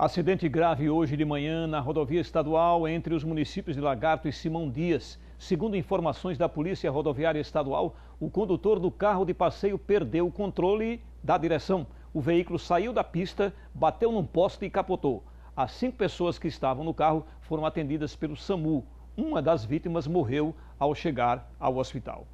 Acidente grave hoje de manhã na rodovia estadual entre os municípios de Lagarto e Simão Dias. Segundo informações da Polícia Rodoviária Estadual, o condutor do carro de passeio perdeu o controle da direção. O veículo saiu da pista, bateu num poste e capotou. As cinco pessoas que estavam no carro foram atendidas pelo SAMU. Uma das vítimas morreu ao chegar ao hospital.